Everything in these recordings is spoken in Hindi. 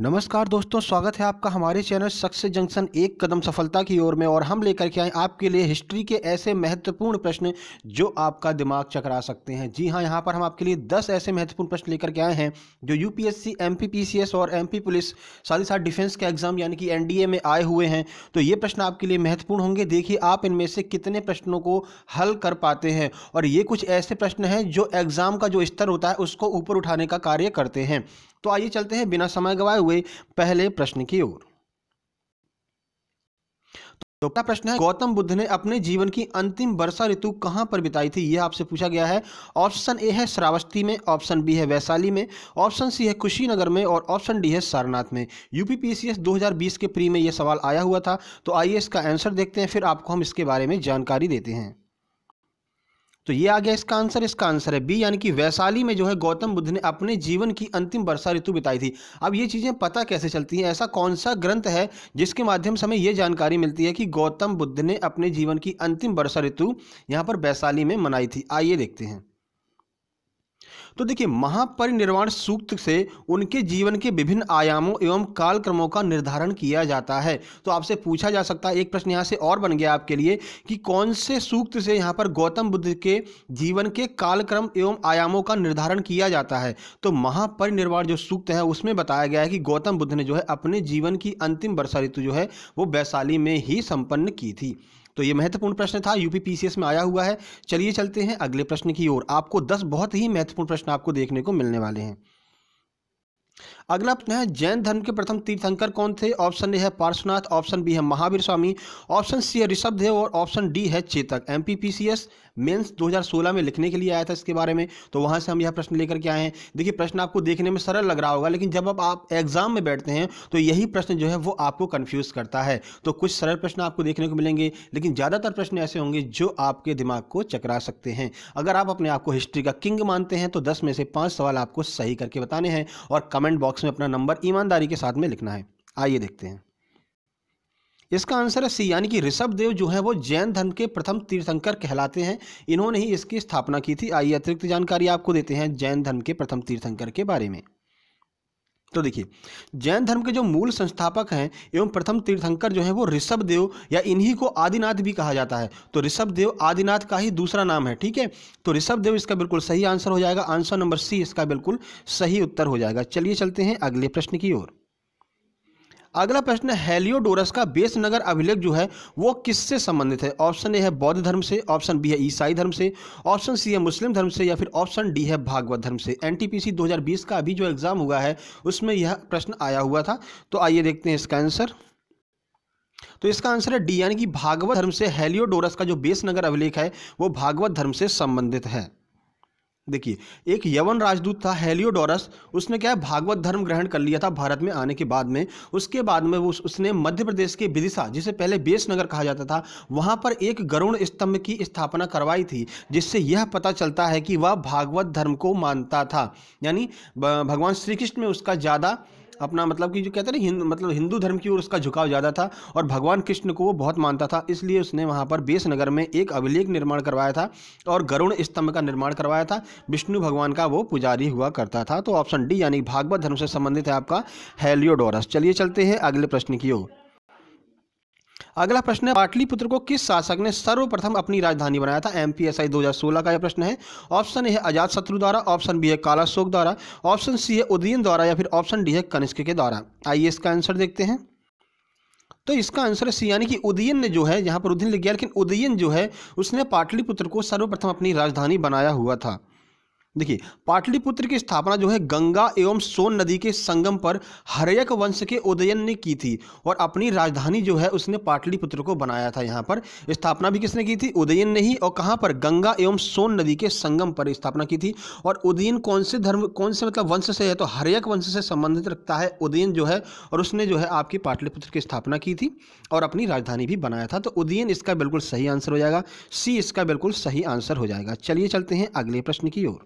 नमस्कार दोस्तों स्वागत है आपका हमारे चैनल सक्सेस जंक्शन एक कदम सफलता की ओर में और हम लेकर के आए आपके लिए हिस्ट्री के ऐसे महत्वपूर्ण प्रश्न जो आपका दिमाग चकरा सकते हैं जी हाँ यहाँ पर हम आपके लिए 10 ऐसे महत्वपूर्ण प्रश्न लेकर के आए हैं जो यूपीएससी एमपीपीसीएस और एमपी पुलिस साथ ही साथ डिफेंस के एग्जाम यानी कि एन में आए हुए हैं तो ये प्रश्न आपके लिए महत्वपूर्ण होंगे देखिए आप इनमें से कितने प्रश्नों को हल कर पाते हैं और ये कुछ ऐसे प्रश्न हैं जो एग्जाम का जो स्तर होता है उसको ऊपर उठाने का कार्य करते हैं तो आइए चलते हैं बिना समय गवाए हुए पहले प्रश्न की ओर तो पहला प्रश्न है गौतम बुद्ध ने अपने जीवन की अंतिम वर्षा ऋतु कहां पर बिताई थी यह आपसे पूछा गया है ऑप्शन ए है श्रावस्ती में ऑप्शन बी है वैशाली में ऑप्शन सी है कुशीनगर में और ऑप्शन डी है सारनाथ में यूपीपीसीएस 2020 के प्री में यह सवाल आया हुआ था तो आइए इसका आंसर देखते हैं फिर आपको हम इसके बारे में जानकारी देते हैं तो ये आ गया इसका आंसर इसका आंसर है बी यानी कि वैशाली में जो है गौतम बुद्ध ने अपने जीवन की अंतिम वर्षा ऋतु बिताई थी अब ये चीज़ें पता कैसे चलती हैं ऐसा कौन सा ग्रंथ है जिसके माध्यम से हमें ये जानकारी मिलती है कि गौतम बुद्ध ने अपने जीवन की अंतिम वर्षा ऋतु यहाँ पर वैशाली में मनाई थी आइए देखते हैं तो देखिए महापरिनिर्वाण सूक्त से उनके जीवन के विभिन्न आयामों एवं कालक्रमों का निर्धारण किया जाता है तो आपसे पूछा जा सकता है एक प्रश्न यहाँ से और बन गया आपके लिए कि कौन से सूक्त से यहाँ पर गौतम बुद्ध के जीवन के कालक्रम एवं आयामों का निर्धारण किया जाता है तो महापरिनिर्वाण जो सूक्त है उसमें बताया गया है कि गौतम बुद्ध ने जो है अपने जीवन की अंतिम वर्षा ऋतु जो है वो वैशाली में ही संपन्न की थी तो ये महत्वपूर्ण प्रश्न था यूपी पीसीएस में आया हुआ है चलिए चलते हैं अगले प्रश्न की ओर आपको दस बहुत ही महत्वपूर्ण प्रश्न आपको देखने को मिलने वाले हैं अगला प्रश्न है जैन धर्म के प्रथम तीर्थंकर कौन थे ऑप्शन ए है पार्श्वनाथ ऑप्शन बी है महावीर स्वामी ऑप्शन सी है ऋषभ देव और ऑप्शन डी है Chetak M P P C S mains 2016 में लिखने के लिए आया था इसके बारे में तो वहां से हम यह प्रश्न लेकर के आए हैं देखिए प्रश्न आपको देखने में सरल लग रहा होगा लेकिन जब आप एग्जाम में बैठते हैं तो यही प्रश्न जो है वो आपको कन्फ्यूज़ करता है तो कुछ सरल प्रश्न आपको देखने को मिलेंगे लेकिन ज़्यादातर प्रश्न ऐसे होंगे जो आपके दिमाग को चकरा सकते हैं अगर आप अपने आप को हिस्ट्री का किंग मानते हैं तो दस में से पाँच सवाल आपको सही करके बताने हैं और कमेंट बॉक्स बॉक्स में अपना नंबर ईमानदारी के साथ में लिखना है आइए देखते हैं इसका आंसर है सी यानी कि ऋषभ देव जो है वो जैन धर्म के प्रथम तीर्थंकर कहलाते हैं इन्होंने ही इसकी स्थापना की थी आइए अतिरिक्त जानकारी आपको देते हैं जैन धर्म के प्रथम तीर्थंकर के बारे में तो देखिए जैन धर्म के जो मूल संस्थापक हैं एवं प्रथम तीर्थंकर जो हैं वो ऋषभ देव या इन्हीं को आदिनाथ भी कहा जाता है तो ऋषभ देव आदिनाथ का ही दूसरा नाम है ठीक है तो ऋषभ देव इसका बिल्कुल सही आंसर हो जाएगा आंसर नंबर सी इसका बिल्कुल सही उत्तर हो जाएगा चलिए चलते हैं अगले प्रश्न की ओर अगला प्रश्न हेलियोडोरस का बेस नगर अभिलेख जो है वो किससे संबंधित है ऑप्शन ए है बौद्ध धर्म से ऑप्शन बी है ईसाई धर्म से ऑप्शन सी है मुस्लिम धर्म से या फिर ऑप्शन डी है भागवत धर्म से एनटीपीसी 2020 का अभी जो एग्ज़ाम हुआ है उसमें यह प्रश्न आया हुआ था तो आइए देखते हैं इसका आंसर तो इसका आंसर है डी यानी कि भागवत धर्म से हेलियोडोरस का जो बेस नगर अभिलेख है वो भागवत धर्म से संबंधित है देखिए एक यवन राजदूत था हेलियोडोरस उसने क्या है भागवत धर्म ग्रहण कर लिया था भारत में आने के बाद में उसके बाद में वो उसने मध्य प्रदेश के विदिशा जिसे पहले बेसनगर कहा जाता था वहाँ पर एक गरुण स्तंभ की स्थापना करवाई थी जिससे यह पता चलता है कि वह भागवत धर्म को मानता था यानी भगवान श्री कृष्ण में उसका ज़्यादा अपना मतलब कि जो कहते हैं ना हिंद मतलब हिंदू धर्म की ओर उसका झुकाव ज़्यादा था और भगवान कृष्ण को वो बहुत मानता था इसलिए उसने वहाँ पर बेसनगर में एक अभिलेख निर्माण करवाया था और गरुण स्तंभ का निर्माण करवाया था विष्णु भगवान का वो पुजारी हुआ करता था तो ऑप्शन डी यानी भागवत धर्म से संबंधित है आपका हेलियोडोरस चलिए चलते हैं अगले प्रश्न की ओर अगला प्रश्न है पाटलिपुत्र को किस शासक ने सर्वप्रथम अपनी राजधानी बनाया था एम पी एस आई दो हज़ार सोलह का यह प्रश्न है ऑप्शन ए है अजात शत्रु द्वारा ऑप्शन बी है कालाशोक द्वारा ऑप्शन सी है उदयन द्वारा या फिर ऑप्शन डी है कनिष्क के द्वारा आइए इसका आंसर देखते हैं तो इसका आंसर सी यानी कि उदयन ने जो है यहाँ पर उदयन लिख गया लेकिन उदयन जो है उसने पाटलिपुत्र को सर्वप्रथम अपनी राजधानी बनाया हुआ था देखिए पाटलिपुत्र की स्थापना जो है गंगा एवं सोन नदी के संगम पर हरयक वंश के उदयन ने की थी और अपनी राजधानी जो है उसने पाटलिपुत्र को बनाया था यहाँ पर स्थापना भी किसने की थी उदयन ने ही और कहाँ पर गंगा एवं सोन नदी के संगम पर स्थापना की थी और उदयन कौन से धर्म कौन से मतलब वंश से है तो हरयक वंश से संबंधित रखता है उदयन जो है और उसने जो है आपकी पाटलिपुत्र की स्थापना की थी और अपनी राजधानी भी बनाया था तो उदयन इसका बिल्कुल सही आंसर हो जाएगा सी इसका बिल्कुल सही आंसर हो जाएगा चलिए चलते हैं अगले प्रश्न की ओर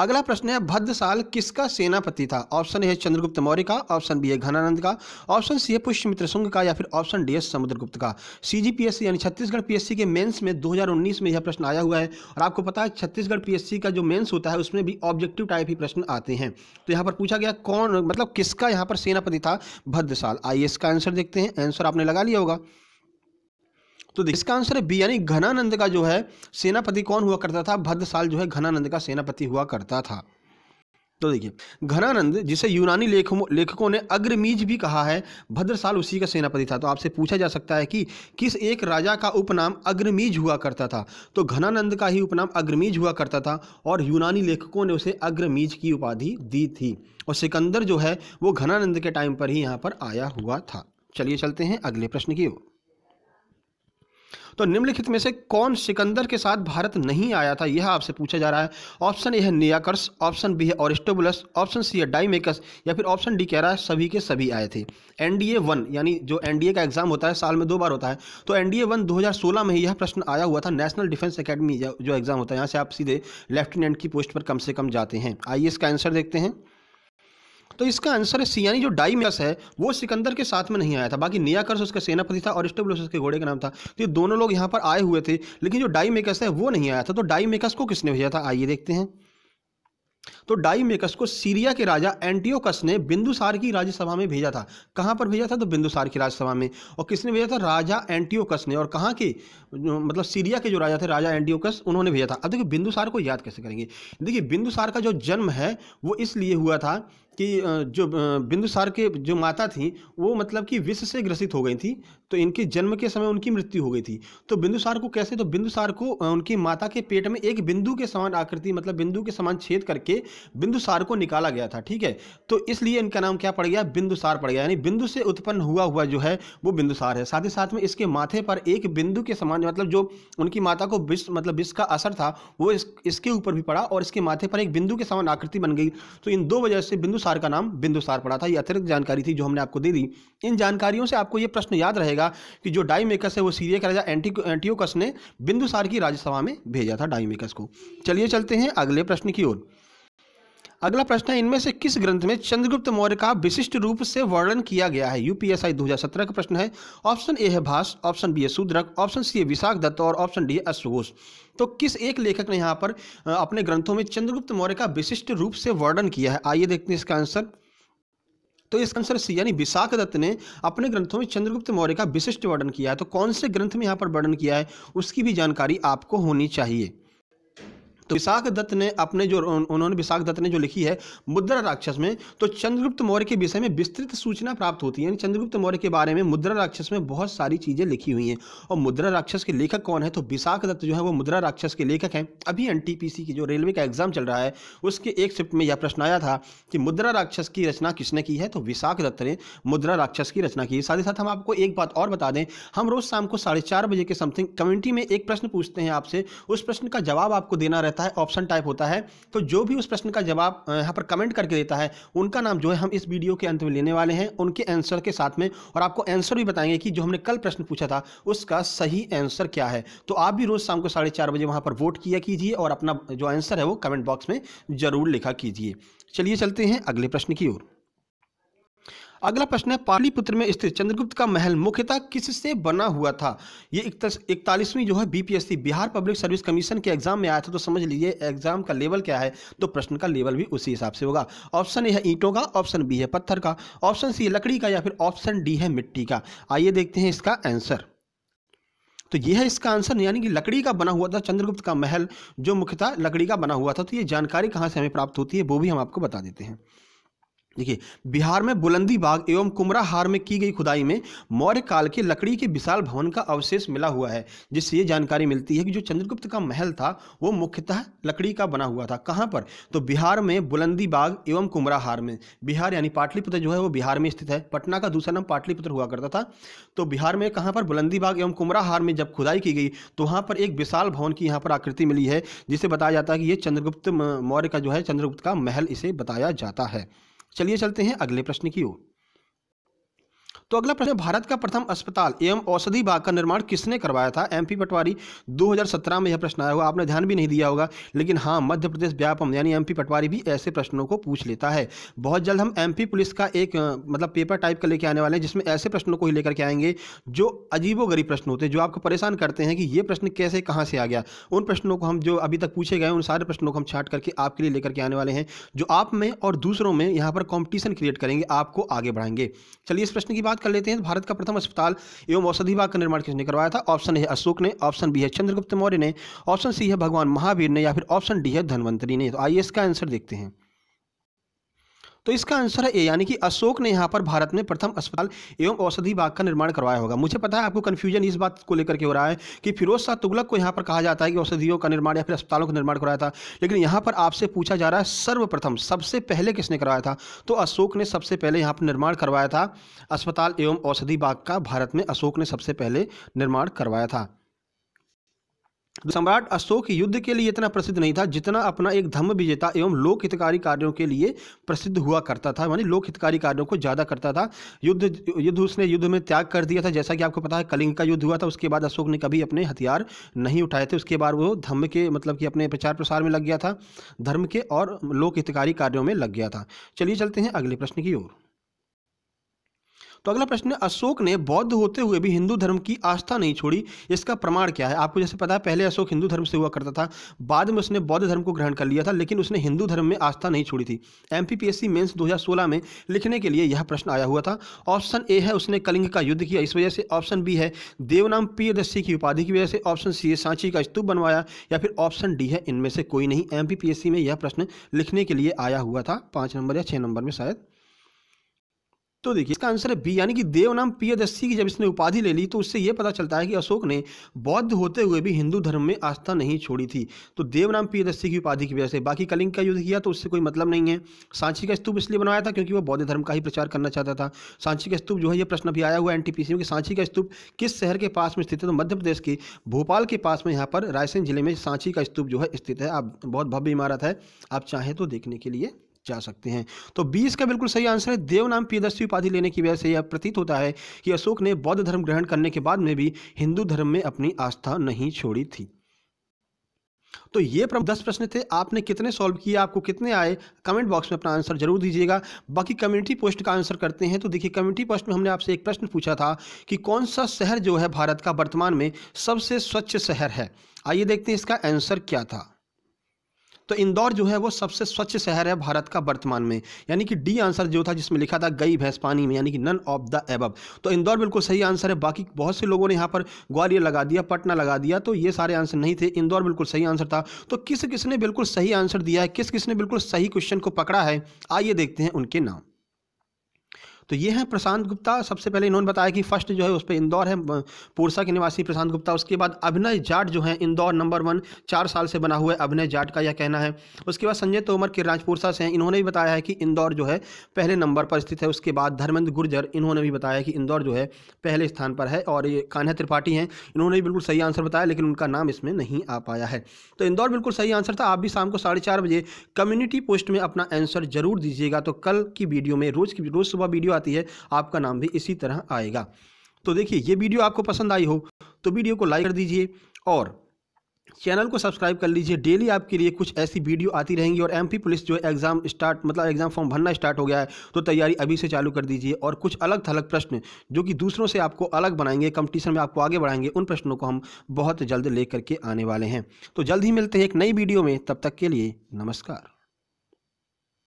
अगला प्रश्न है भद्र साल किसका सेनापति था ऑप्शन ए है चंद्रगुप्त मौर्य का ऑप्शन बी है घनानंद का ऑप्शन सी है पुष्यमित्र सुंग का या फिर ऑप्शन डी है समुद्रगुप्त का सीजीपीएससी यानी छत्तीसगढ़ पीएससी के मेंस में 2019 में यह प्रश्न आया हुआ है और आपको पता है छत्तीसगढ़ पीएससी का जो मेन्स होता है उसमें भी ऑब्जेक्टिव टाइप ही प्रश्न आते हैं तो यहाँ पर पूछा गया कौन मतलब किसका यहाँ पर सेनापति था भद्र साल आइए इसका आंसर देखते हैं आंसर आपने लगा लिया होगा तो देखिए इसका आंसर है बी यानी घनानंद का जो है सेनापति कौन हुआ करता था भद्रसाल जो है घनानंद का सेनापति हुआ करता था तो देखिए घनानंद जिसे यूनानी लेखों लेखकों ने अग्रमीज भी कहा है भद्रसाल उसी का सेनापति था तो आपसे पूछा जा सकता है कि किस एक राजा का उपनाम अग्रमीज हुआ करता था तो घनानंद का ही उपनाम अग्रमीज हुआ करता था और यूनानी लेखकों ने उसे अग्रमीज की उपाधि दी थी और सिकंदर जो है वो घनानंद के टाइम पर ही यहाँ पर आया हुआ था चलिए चलते हैं अगले प्रश्न की ओर तो निम्नलिखित में से कौन सिकंदर के साथ भारत नहीं आया था यह आपसे पूछा जा रहा है ऑप्शन ए है नियाकर्स ऑप्शन बी है ऑरिस्टोबुलस ऑप्शन सी है डाइमेकस या फिर ऑप्शन डी कह रहा है सभी के सभी आए थे एनडीए वन यानी जो एनडीए का एग्जाम होता है साल में दो बार होता है तो एनडीए वन सोलह में यह प्रश्न आया हुआ था नेशनल डिफेंस अकेडमी जो एग्जाम होता है यहाँ से आप सीधे लेफ्टिनेंट की पोस्ट पर कम से कम जाते हैं आइए इसका आंसर देखते हैं तो इसका आंसर है सी यानी जो डाइमेस है वो सिकंदर के साथ में नहीं आया था बाकी नियाकर्स उसका सेनापति था और स्टेबुलस उसके घोड़े का नाम था तो ये दोनों लोग यहाँ पर आए हुए थे लेकिन जो डाइमेकस है वो नहीं आया था तो डाइमेकस को किसने भेजा था आइए देखते हैं तो डाईमेकस को सीरिया के राजा एंटियोकस ने बिंदुसार की राज्यसभा में भेजा था कहाँ पर भेजा था तो बिंदुसार की राज्यसभा में और किसने भेजा था राजा एंटियोकस ने और कहाँ के मतलब सीरिया के जो राजा थे राजा एंटियोकस उन्होंने भेजा था अब देखिए बिंदुसार को याद कैसे करेंगे देखिए बिंदुसार का जो जन्म है वो इसलिए हुआ था कि जो बिंदुसार के जो माता थी वो मतलब कि विष से ग्रसित हो गई थी तो इनके जन्म के समय उनकी मृत्यु हो गई थी तो बिंदुसार को कैसे तो बिंदुसार को उनकी माता के पेट में एक बिंदु के समान आकृति मतलब बिंदु के समान छेद करके बिंदुसार को निकाला गया था ठीक है तो इसलिए इनका नाम क्या पड़ गया बिंदुसार पड़ गया यानी बिंदु से उत्पन्न हुआ हुआ जो है वो बिंदुसार है साथ ही साथ में इसके माथे पर एक बिंदु के समान मतलब जो उनकी माता को विष मतलब विष का असर था वो इस, इसके ऊपर भी पड़ा और इसके माथे पर एक बिंदु के समान आकृति बन गई तो इन दो वजह से बिंदुसार का नाम बिंदुसार पड़ा था ये अतिरिक्त जानकारी थी जो हमने आपको दे दी इन जानकारियों से आपको ये प्रश्न याद रहेगा कि जो डाईमेकस है वो सीरिया के राजा एंटी एंटियोकस ने बिंदुसार की राज्यसभा में भेजा था डाईमेकस को चलिए चलते हैं अगले प्रश्न की ओर अगला प्रश्न है इनमें से किस ग्रंथ में चंद्रगुप्त मौर्य का विशिष्ट रूप से वर्णन किया गया है यूपीएसआई 2017 का प्रश्न है ऑप्शन ए है भाष ऑप्शन बी है शूद्रक ऑप्शन सी है विशाख दत्त और ऑप्शन डी है अश्वघोष तो किस एक लेखक ने यहाँ पर अपने ग्रंथों में चंद्रगुप्त मौर्य का विशिष्ट रूप से वर्णन किया है आइए देखते हैं इसका आंसर तो इसका आंसर सी यानी विशाख दत्त ने अपने ग्रंथों में चंद्रगुप्त मौर्य का विशिष्ट वर्णन किया है तो कौन से ग्रंथ में यहाँ पर वर्णन किया है उसकी भी जानकारी आपको होनी चाहिए तो विशाख दत्त ने अपने जो उन्होंने विशाख दत्त ने जो लिखी है मुद्रा राक्षस में तो चंद्रगुप्त मौर्य के विषय में विस्तृत सूचना प्राप्त होती है चंद्रगुप्त मौर्य के बारे में मुद्रा राक्षस में बहुत सारी चीज़ें लिखी हुई हैं और मुद्रा राक्षस के लेखक कौन है तो विशाख दत्त जो है वो मुद्रा राक्षस के लेखक हैं अभी एन की जो रेलवे का एग्जाम चल रहा है उसके एक शिफ्ट में यह प्रश्न आया था कि मुद्रा राक्षस की रचना किसने की है तो विशाख दत्त ने मुद्रा राक्षस की रचना की साथ ही साथ हम आपको एक बात और बता दें हम रोज़ शाम को साढ़े बजे के समथिंग कम्युनिटी में एक प्रश्न पूछते हैं आपसे उस प्रश्न का जवाब आपको देना रहता है ऑप्शन टाइप होता है तो जो भी उस प्रश्न का जवाब यहाँ पर कमेंट करके देता है उनका नाम जो है हम इस वीडियो के अंत में लेने वाले हैं उनके आंसर के साथ में और आपको आंसर भी बताएंगे कि जो हमने कल प्रश्न पूछा था उसका सही आंसर क्या है तो आप भी रोज़ शाम को साढ़े चार बजे वहाँ पर वोट किया कीजिए और अपना जो आंसर है वो कमेंट बॉक्स में ज़रूर लिखा कीजिए चलिए चलते हैं अगले प्रश्न की ओर अगला प्रश्न है पाटलिपुत्र में स्थित चंद्रगुप्त का महल मुख्यतः किससे बना हुआ था ये इकतालीसवीं जो है BPSC Bihar Public Service Commission के एग्जाम में आया था तो समझ लीजिए एग्जाम का लेवल क्या है तो प्रश्न का लेवल भी उसी हिसाब से होगा ऑप्शन ए है ईंटों का ऑप्शन बी है पत्थर का ऑप्शन सी है लकड़ी का या फिर ऑप्शन डी है मिट्टी का आइए देखते हैं इसका आंसर तो यह है इसका आंसर यानी कि लकड़ी का बना हुआ था चंद्रगुप्त का महल जो मुख्यतः लकड़ी का बना हुआ था तो ये जानकारी कहाँ से हमें प्राप्त होती है वो भी हम आपको बता देते हैं देखिए बिहार में बुलंदी बाग एवं हार में की गई खुदाई में मौर्य काल के लकड़ी के विशाल भवन का अवशेष मिला हुआ है जिससे ये जानकारी मिलती है कि जो चंद्रगुप्त का महल था वो मुख्यतः लकड़ी का बना हुआ था कहाँ पर तो बिहार में बुलंदी बाग एवं हार में बिहार यानी पाटलिपुत्र जो है वो बिहार में स्थित है पटना का दूसरा नाम पाटलिपुत्र हुआ करता था तो बिहार में कहाँ पर बुलंदी बाग एवं हार में जब खुदाई की गई तो वहाँ पर एक विशाल भवन की यहाँ पर आकृति मिली है जिसे बताया जाता है कि ये चंद्रगुप्त मौर्य का जो है चंद्रगुप्त का महल इसे बताया जाता है चलिए चलते हैं अगले प्रश्न की ओर तो अगला प्रश्न भारत का प्रथम अस्पताल एवं औषधि भाग का निर्माण किसने करवाया था एमपी पटवारी 2017 में यह प्रश्न आया होगा आपने ध्यान भी नहीं दिया होगा लेकिन हाँ मध्य प्रदेश व्यापम यानी एमपी पटवारी भी ऐसे प्रश्नों को पूछ लेता है बहुत जल्द हम एमपी पुलिस का एक मतलब पेपर टाइप का लेके आने वाले हैं जिसमें ऐसे प्रश्नों को ही लेकर के आएंगे जो अजीबो गरीब प्रश्न होते हैं जो आपको परेशान करते हैं कि ये प्रश्न कैसे कहाँ से आ गया उन प्रश्नों को हम जो अभी तक पूछे गए उन सारे प्रश्नों को हम छाट करके आपके लिए लेकर के आने वाले हैं जो आप में और दूसरों में यहाँ पर कॉम्पिटिशन क्रिएट करेंगे आपको आगे बढ़ाएंगे चलिए इस प्रश्न की बात कर लेते हैं भारत का प्रथम अस्पताल एवं औषधि विभाग का निर्माण किसने करवाया था ऑप्शन है अशोक ने ऑप्शन बी है चंद्रगुप्त मौर्य ने ऑप्शन सी है भगवान महावीर ने या फिर ऑप्शन डी है धनवंतरी ने तो आइए इसका आंसर देखते हैं तो इसका आंसर है ए यानी कि अशोक ने यहाँ पर भारत में प्रथम अस्पताल एवं औषधि बाग का निर्माण करवाया होगा मुझे पता है आपको कन्फ्यूजन इस बात को लेकर के हो रहा है कि फिरोज शाह तुगलक को यहाँ पर कहा जाता है कि औषधियों का निर्माण या फिर अस्पतालों का निर्माण कराया था लेकिन यहाँ पर आपसे पूछा जा रहा है सर्वप्रथम सबसे पहले किसने कराया था तो अशोक ने सबसे पहले यहाँ पर निर्माण करवाया था अस्पताल एवं औषधि बाग का भारत में अशोक ने सबसे पहले निर्माण करवाया था सम्राट अशोक युद्ध के लिए इतना प्रसिद्ध नहीं था जितना अपना एक धम्म विजेता एवं लोक हितकारी कार्यों के लिए प्रसिद्ध हुआ करता था यानी लोक हितकारी कार्यों को ज़्यादा करता था युद्ध युद्ध उसने युद्ध में त्याग कर दिया था जैसा कि आपको पता है कलिंग का युद्ध हुआ था उसके बाद अशोक ने कभी अपने हथियार नहीं उठाए थे उसके बाद वो धम्म के मतलब कि अपने प्रचार प्रसार में लग गया था धर्म के और लोक हितकारी कार्यों में लग गया था चलिए चलते हैं अगले प्रश्न की ओर तो अगला प्रश्न है अशोक ने बौद्ध होते हुए भी हिंदू धर्म की आस्था नहीं छोड़ी इसका प्रमाण क्या है आपको जैसे पता है पहले अशोक हिंदू धर्म से हुआ करता था बाद में उसने बौद्ध धर्म को ग्रहण कर लिया था लेकिन उसने हिंदू धर्म में आस्था नहीं छोड़ी थी एम पी पी एस में लिखने के लिए यह प्रश्न आया हुआ था ऑप्शन ए है उसने कलिंग का युद्ध किया इस वजह से ऑप्शन बी है देवनाम प्रियदर्शी की उपाधि की वजह से ऑप्शन सी है सांची का स्तूप बनवाया या फिर ऑप्शन डी है इनमें से कोई नहीं एम में यह प्रश्न लिखने के लिए आया हुआ था पाँच नंबर या छः नंबर में शायद तो देखिए इसका आंसर है बी यानी कि देवनाम प्रियदस्सी की जब इसने उपाधि ले ली तो उससे ये पता चलता है कि अशोक ने बौद्ध होते हुए भी हिंदू धर्म में आस्था नहीं छोड़ी थी तो देवनाम प्रियदस्सी की उपाधि की वजह से बाकी कलिंग का युद्ध किया तो उससे कोई मतलब नहीं है सांची का स्तूप इसलिए बनाया था क्योंकि वह बौद्ध धर्म का ही प्रचार करना चाहता था सांची का स्तूप जो है ये प्रश्न भी आया हुआ एन टी में कि सांची का स्तूप किस शहर के पास में स्थित है तो मध्य प्रदेश के भोपाल के पास में यहाँ पर रायसेन जिले में सांची का स्तूप जो है स्थित है आप बहुत भव्य इमारत है आप चाहें तो देखने के लिए जा सकते हैं तो बीस का बिल्कुल सही आंसर है देव नाम उपाधि लेने की वजह से यह प्रतीत होता है कि अशोक ने बौद्ध धर्म ग्रहण करने के बाद में भी हिंदू धर्म में अपनी आस्था नहीं छोड़ी थी तो ये प्रमुख दस प्रश्न थे आपने कितने सॉल्व किए आपको कितने आए कमेंट बॉक्स में अपना आंसर जरूर दीजिएगा बाकी कम्युनिटी पोस्ट का आंसर करते हैं तो देखिए कम्युनिटी पोस्ट में हमने आपसे एक प्रश्न पूछा था कि कौन सा शहर जो है भारत का वर्तमान में सबसे स्वच्छ शहर है आइए देखते हैं इसका आंसर क्या था तो इंदौर जो है वो सबसे स्वच्छ शहर है भारत का वर्तमान में यानी कि डी आंसर जो था जिसमें लिखा था गई भैंस पानी में यानी कि नन ऑफ द एबब तो इंदौर बिल्कुल सही आंसर है बाकी बहुत से लोगों ने यहाँ पर ग्वालियर लगा दिया पटना लगा दिया तो ये सारे आंसर नहीं थे इंदौर बिल्कुल सही आंसर था तो किस किसने बिल्कुल सही आंसर दिया है किस किसने बिल्कुल सही क्वेश्चन को पकड़ा है आइए देखते हैं उनके नाम तो ये हैं प्रशांत गुप्ता सबसे पहले इन्होंने बताया कि फर्स्ट जो है उस पर इंदौर है पूरसा के निवासी प्रशांत गुप्ता उसके बाद अभिनय जाट जो है इंदौर नंबर वन चार साल से बना हुआ है अभिनय जाट का यह कहना है उसके बाद संजय तोमर के राजपुरसा से हैं इन्होंने भी बताया है कि इंदौर जो है पहले नंबर पर स्थित है उसके बाद धर्मेंद्र गुर्जर इन्होंने भी बताया कि इंदौर जो है पहले स्थान पर है और ये कान्हा त्रिपाठी हैं इन्होंने भी बिल्कुल सही आंसर बताया लेकिन उनका नाम इसमें नहीं आ पाया है तो इंदौर बिल्कुल सही आंसर था आप भी शाम को साढ़े चार बजे कम्युनिटी पोस्ट में अपना आंसर जरूर दीजिएगा तो कल की वीडियो में रोज़ की रोज़ सुबह वीडियो वीडियो आती है आपका नाम भी इसी तरह आएगा तो देखिए ये वीडियो आपको पसंद आई हो तो वीडियो को लाइक कर दीजिए और चैनल को सब्सक्राइब कर लीजिए डेली आपके लिए कुछ ऐसी वीडियो आती रहेंगी और एमपी पुलिस जो एग्ज़ाम स्टार्ट मतलब एग्ज़ाम फॉर्म भरना स्टार्ट हो गया है तो तैयारी अभी से चालू कर दीजिए और कुछ अलग थलग प्रश्न जो कि दूसरों से आपको अलग बनाएंगे कंपटीशन में आपको आगे बढ़ाएंगे उन प्रश्नों को हम बहुत जल्द ले करके आने वाले हैं तो जल्द ही मिलते हैं एक नई वीडियो में तब तक के लिए नमस्कार